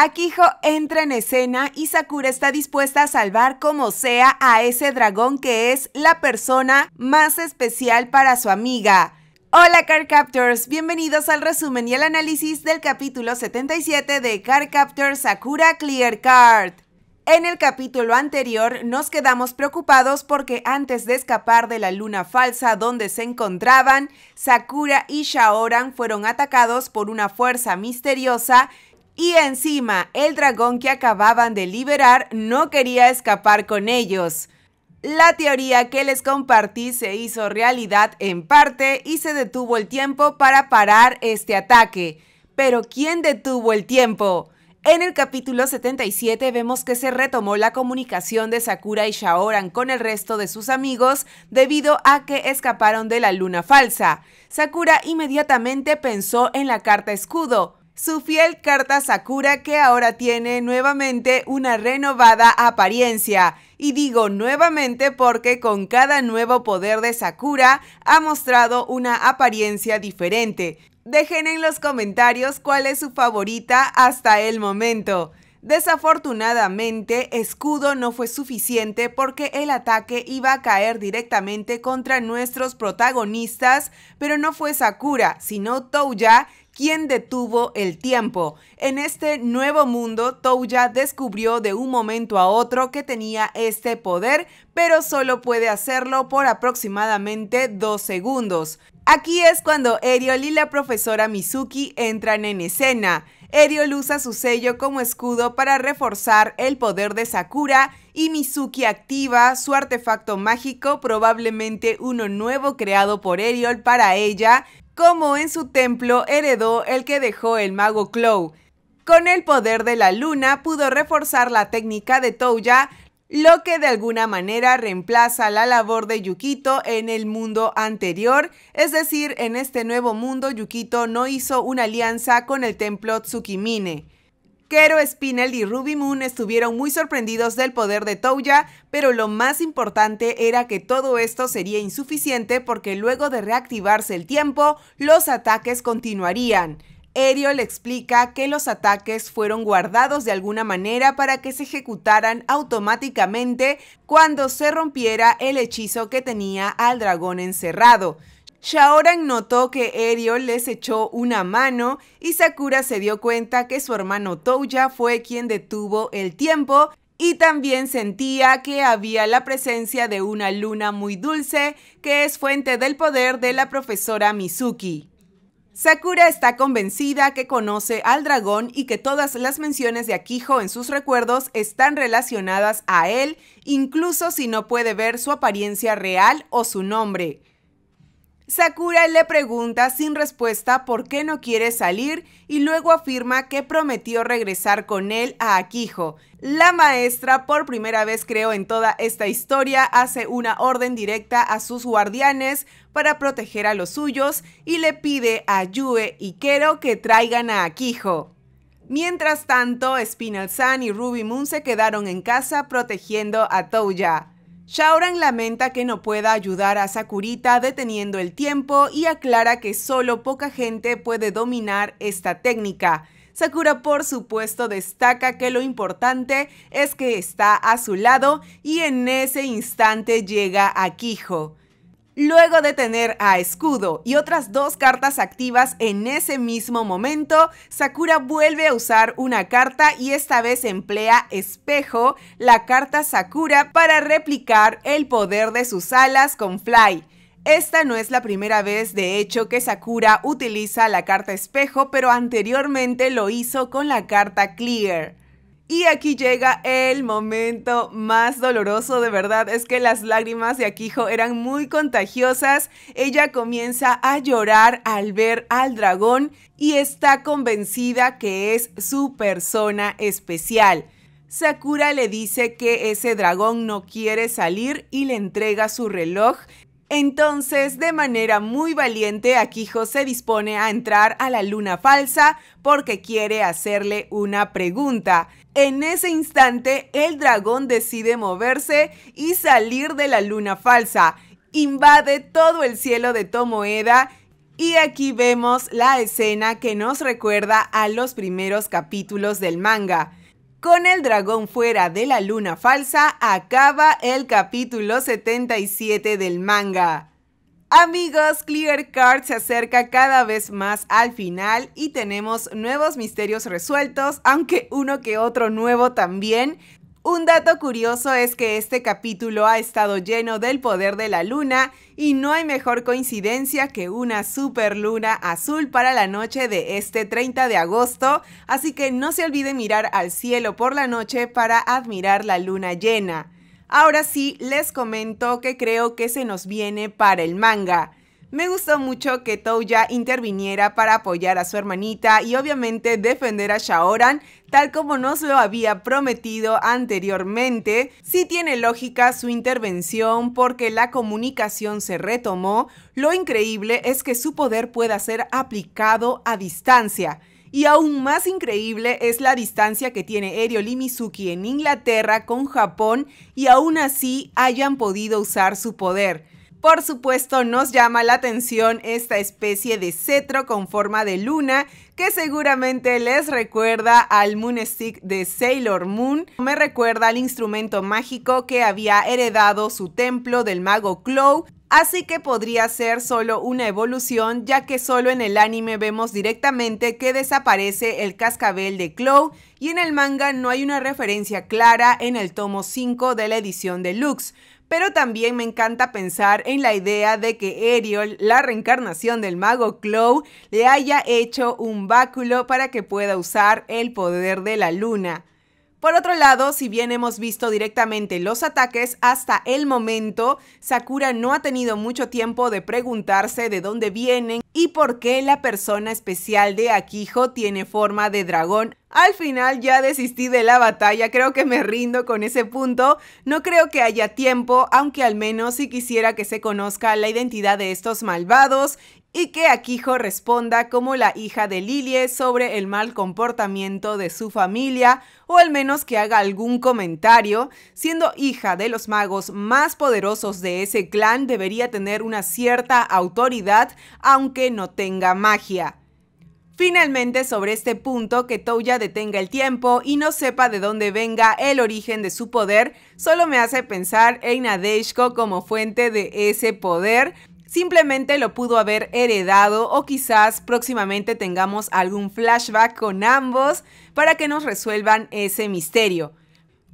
Akijo entra en escena y Sakura está dispuesta a salvar como sea a ese dragón que es la persona más especial para su amiga. Hola Captors, bienvenidos al resumen y al análisis del capítulo 77 de Captors Sakura Clear Card. En el capítulo anterior nos quedamos preocupados porque antes de escapar de la luna falsa donde se encontraban, Sakura y Shaoran fueron atacados por una fuerza misteriosa y encima, el dragón que acababan de liberar no quería escapar con ellos. La teoría que les compartí se hizo realidad en parte y se detuvo el tiempo para parar este ataque. Pero ¿quién detuvo el tiempo? En el capítulo 77 vemos que se retomó la comunicación de Sakura y Shaoran con el resto de sus amigos debido a que escaparon de la luna falsa. Sakura inmediatamente pensó en la carta escudo, su fiel carta Sakura que ahora tiene nuevamente una renovada apariencia. Y digo nuevamente porque con cada nuevo poder de Sakura ha mostrado una apariencia diferente. Dejen en los comentarios cuál es su favorita hasta el momento. Desafortunadamente, escudo no fue suficiente porque el ataque iba a caer directamente contra nuestros protagonistas, pero no fue Sakura, sino Touya, ¿Quién detuvo el tiempo? En este nuevo mundo, Touya descubrió de un momento a otro que tenía este poder, pero solo puede hacerlo por aproximadamente dos segundos. Aquí es cuando Eriol y la profesora Mizuki entran en escena. Eriol usa su sello como escudo para reforzar el poder de Sakura y Mizuki activa su artefacto mágico, probablemente uno nuevo creado por Eriol para ella, como en su templo heredó el que dejó el mago Clow. Con el poder de la luna pudo reforzar la técnica de Touya, lo que de alguna manera reemplaza la labor de Yukito en el mundo anterior, es decir, en este nuevo mundo Yukito no hizo una alianza con el templo Tsukimine. Kero Spinel y Ruby Moon estuvieron muy sorprendidos del poder de Touya, pero lo más importante era que todo esto sería insuficiente porque luego de reactivarse el tiempo, los ataques continuarían. Ariel explica que los ataques fueron guardados de alguna manera para que se ejecutaran automáticamente cuando se rompiera el hechizo que tenía al dragón encerrado. Shaoran notó que Erio les echó una mano y Sakura se dio cuenta que su hermano Touya fue quien detuvo el tiempo y también sentía que había la presencia de una luna muy dulce que es fuente del poder de la profesora Mizuki. Sakura está convencida que conoce al dragón y que todas las menciones de Akijo en sus recuerdos están relacionadas a él, incluso si no puede ver su apariencia real o su nombre. Sakura le pregunta sin respuesta por qué no quiere salir y luego afirma que prometió regresar con él a Akijo. La maestra, por primera vez creo en toda esta historia, hace una orden directa a sus guardianes para proteger a los suyos y le pide a Yue y Kero que traigan a Akijo. Mientras tanto, Spinal San y Ruby Moon se quedaron en casa protegiendo a Touya. Shaoran lamenta que no pueda ayudar a Sakurita deteniendo el tiempo y aclara que solo poca gente puede dominar esta técnica. Sakura por supuesto destaca que lo importante es que está a su lado y en ese instante llega a Kijo luego de tener a Escudo y otras dos cartas activas en ese mismo momento, Sakura vuelve a usar una carta y esta vez emplea Espejo, la carta Sakura, para replicar el poder de sus alas con Fly. Esta no es la primera vez, de hecho, que Sakura utiliza la carta espejo, pero anteriormente lo hizo con la carta clear. Y aquí llega el momento más doloroso, de verdad, es que las lágrimas de Akijo eran muy contagiosas. Ella comienza a llorar al ver al dragón y está convencida que es su persona especial. Sakura le dice que ese dragón no quiere salir y le entrega su reloj entonces, de manera muy valiente, Akijo se dispone a entrar a la luna falsa porque quiere hacerle una pregunta. En ese instante, el dragón decide moverse y salir de la luna falsa. Invade todo el cielo de Tomoeda y aquí vemos la escena que nos recuerda a los primeros capítulos del manga. Con el dragón fuera de la luna falsa acaba el capítulo 77 del manga. Amigos, Clear Card se acerca cada vez más al final y tenemos nuevos misterios resueltos, aunque uno que otro nuevo también. Un dato curioso es que este capítulo ha estado lleno del poder de la luna y no hay mejor coincidencia que una super luna azul para la noche de este 30 de agosto, así que no se olvide mirar al cielo por la noche para admirar la luna llena. Ahora sí, les comento que creo que se nos viene para el manga. Me gustó mucho que Touya interviniera para apoyar a su hermanita y obviamente defender a Shaoran, tal como nos lo había prometido anteriormente. Sí tiene lógica su intervención porque la comunicación se retomó. Lo increíble es que su poder pueda ser aplicado a distancia. Y aún más increíble es la distancia que tiene Eriol y en Inglaterra con Japón y aún así hayan podido usar su poder. Por supuesto, nos llama la atención esta especie de cetro con forma de luna que seguramente les recuerda al Moon Stick de Sailor Moon. Me recuerda al instrumento mágico que había heredado su templo del mago Clow. Así que podría ser solo una evolución, ya que solo en el anime vemos directamente que desaparece el cascabel de Clow y en el manga no hay una referencia clara en el tomo 5 de la edición deluxe pero también me encanta pensar en la idea de que Eriol, la reencarnación del mago Clow, le haya hecho un báculo para que pueda usar el poder de la luna. Por otro lado, si bien hemos visto directamente los ataques hasta el momento, Sakura no ha tenido mucho tiempo de preguntarse de dónde vienen y por qué la persona especial de Akijo tiene forma de dragón al final ya desistí de la batalla, creo que me rindo con ese punto. No creo que haya tiempo, aunque al menos si quisiera que se conozca la identidad de estos malvados y que Akijo responda como la hija de Lilie sobre el mal comportamiento de su familia, o al menos que haga algún comentario. Siendo hija de los magos más poderosos de ese clan, debería tener una cierta autoridad, aunque no tenga magia. Finalmente, sobre este punto, que Touya detenga el tiempo y no sepa de dónde venga el origen de su poder, solo me hace pensar en Nadeshko como fuente de ese poder. Simplemente lo pudo haber heredado o quizás próximamente tengamos algún flashback con ambos para que nos resuelvan ese misterio.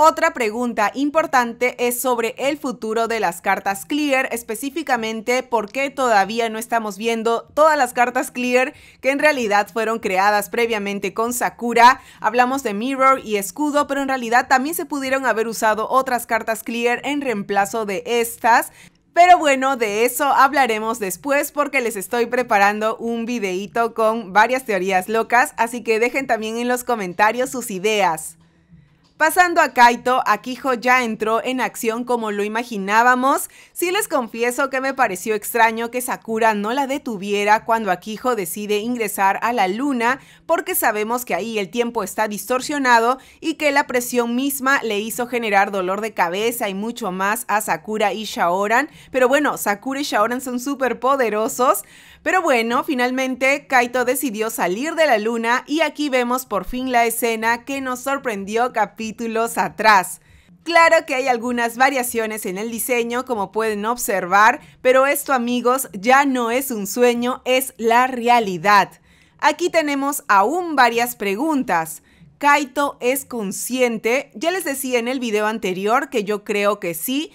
Otra pregunta importante es sobre el futuro de las cartas clear, específicamente por qué todavía no estamos viendo todas las cartas clear que en realidad fueron creadas previamente con Sakura. Hablamos de Mirror y Escudo, pero en realidad también se pudieron haber usado otras cartas clear en reemplazo de estas. Pero bueno, de eso hablaremos después porque les estoy preparando un videíto con varias teorías locas, así que dejen también en los comentarios sus ideas. Pasando a Kaito, Akijo ya entró en acción como lo imaginábamos. Sí les confieso que me pareció extraño que Sakura no la detuviera cuando Akijo decide ingresar a la luna, porque sabemos que ahí el tiempo está distorsionado y que la presión misma le hizo generar dolor de cabeza y mucho más a Sakura y Shaoran. Pero bueno, Sakura y Shaoran son súper poderosos. Pero bueno, finalmente Kaito decidió salir de la luna y aquí vemos por fin la escena que nos sorprendió capítulos atrás. Claro que hay algunas variaciones en el diseño, como pueden observar, pero esto amigos ya no es un sueño, es la realidad. Aquí tenemos aún varias preguntas. ¿Kaito es consciente? Ya les decía en el video anterior que yo creo que sí,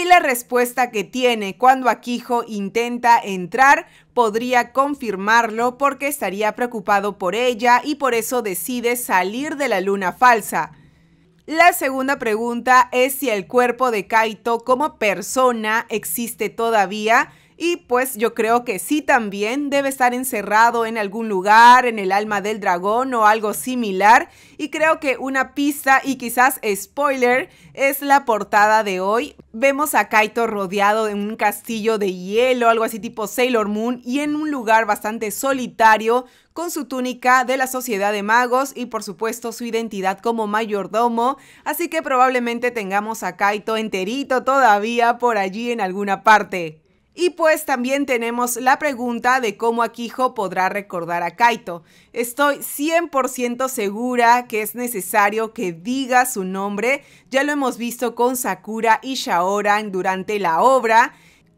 y la respuesta que tiene cuando Aquijo intenta entrar podría confirmarlo porque estaría preocupado por ella y por eso decide salir de la luna falsa. La segunda pregunta es si el cuerpo de Kaito como persona existe todavía y pues yo creo que sí también debe estar encerrado en algún lugar, en el alma del dragón o algo similar. Y creo que una pista y quizás spoiler es la portada de hoy. Vemos a Kaito rodeado de un castillo de hielo, algo así tipo Sailor Moon, y en un lugar bastante solitario con su túnica de la Sociedad de Magos y por supuesto su identidad como mayordomo, así que probablemente tengamos a Kaito enterito todavía por allí en alguna parte. Y pues también tenemos la pregunta de cómo Akijo podrá recordar a Kaito. Estoy 100% segura que es necesario que diga su nombre, ya lo hemos visto con Sakura y Shaoran durante la obra,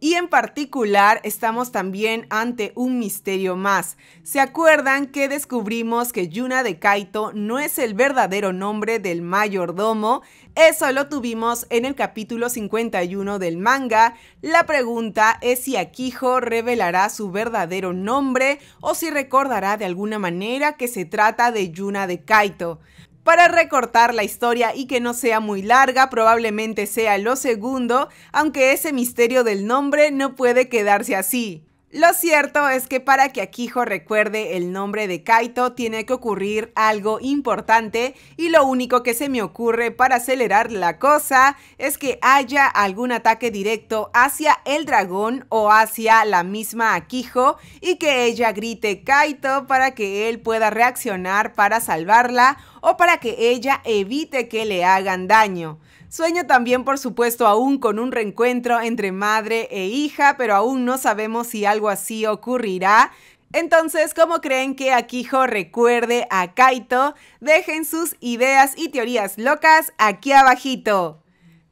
y en particular estamos también ante un misterio más. ¿Se acuerdan que descubrimos que Yuna de Kaito no es el verdadero nombre del mayordomo? Eso lo tuvimos en el capítulo 51 del manga. La pregunta es si Akiho revelará su verdadero nombre o si recordará de alguna manera que se trata de Yuna de Kaito. Para recortar la historia y que no sea muy larga, probablemente sea lo segundo, aunque ese misterio del nombre no puede quedarse así. Lo cierto es que para que Akijo recuerde el nombre de Kaito tiene que ocurrir algo importante y lo único que se me ocurre para acelerar la cosa es que haya algún ataque directo hacia el dragón o hacia la misma Akijo y que ella grite Kaito para que él pueda reaccionar para salvarla o para que ella evite que le hagan daño. Sueño también, por supuesto, aún con un reencuentro entre madre e hija, pero aún no sabemos si algo así ocurrirá. Entonces, ¿cómo creen que Akijo recuerde a Kaito? Dejen sus ideas y teorías locas aquí abajito.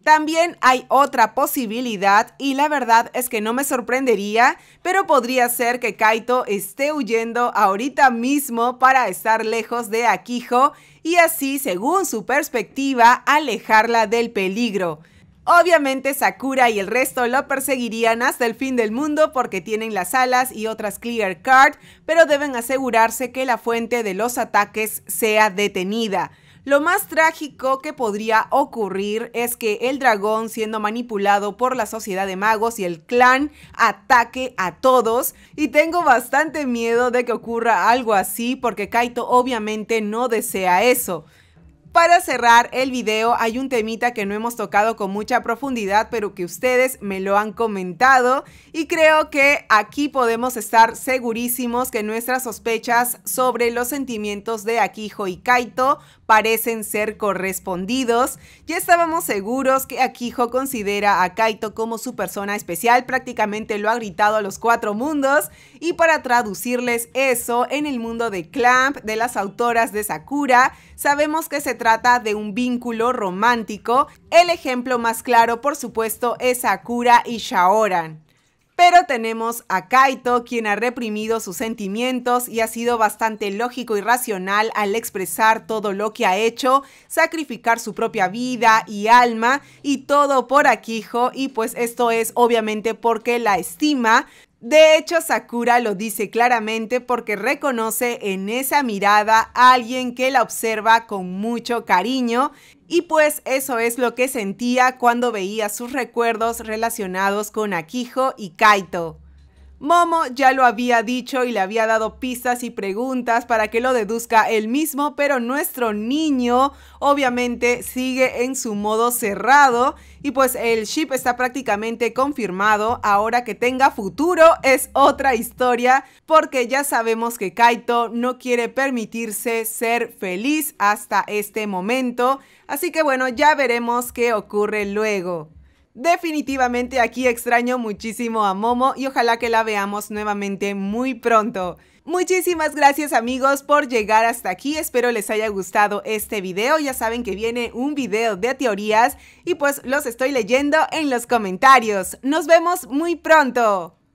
También hay otra posibilidad y la verdad es que no me sorprendería, pero podría ser que Kaito esté huyendo ahorita mismo para estar lejos de Akiho y así, según su perspectiva, alejarla del peligro. Obviamente Sakura y el resto lo perseguirían hasta el fin del mundo porque tienen las alas y otras clear card, pero deben asegurarse que la fuente de los ataques sea detenida. Lo más trágico que podría ocurrir es que el dragón, siendo manipulado por la sociedad de magos y el clan, ataque a todos. Y tengo bastante miedo de que ocurra algo así porque Kaito obviamente no desea eso. Para cerrar el video hay un temita que no hemos tocado con mucha profundidad, pero que ustedes me lo han comentado y creo que aquí podemos estar segurísimos que nuestras sospechas sobre los sentimientos de Akiho y Kaito parecen ser correspondidos. Ya estábamos seguros que Akiho considera a Kaito como su persona especial, prácticamente lo ha gritado a los cuatro mundos, y para traducirles eso, en el mundo de Clamp, de las autoras de Sakura, sabemos que se trata de un vínculo romántico. El ejemplo más claro, por supuesto, es Sakura y Shaoran. Pero tenemos a Kaito, quien ha reprimido sus sentimientos y ha sido bastante lógico y racional al expresar todo lo que ha hecho, sacrificar su propia vida y alma y todo por Akijo y pues esto es obviamente porque la estima, de hecho, Sakura lo dice claramente porque reconoce en esa mirada a alguien que la observa con mucho cariño y pues eso es lo que sentía cuando veía sus recuerdos relacionados con Akiho y Kaito. Momo ya lo había dicho y le había dado pistas y preguntas para que lo deduzca él mismo, pero nuestro niño obviamente sigue en su modo cerrado y pues el ship está prácticamente confirmado. Ahora que tenga futuro es otra historia porque ya sabemos que Kaito no quiere permitirse ser feliz hasta este momento. Así que bueno, ya veremos qué ocurre luego. Definitivamente aquí extraño muchísimo a Momo y ojalá que la veamos nuevamente muy pronto. Muchísimas gracias amigos por llegar hasta aquí, espero les haya gustado este video, ya saben que viene un video de teorías y pues los estoy leyendo en los comentarios. Nos vemos muy pronto.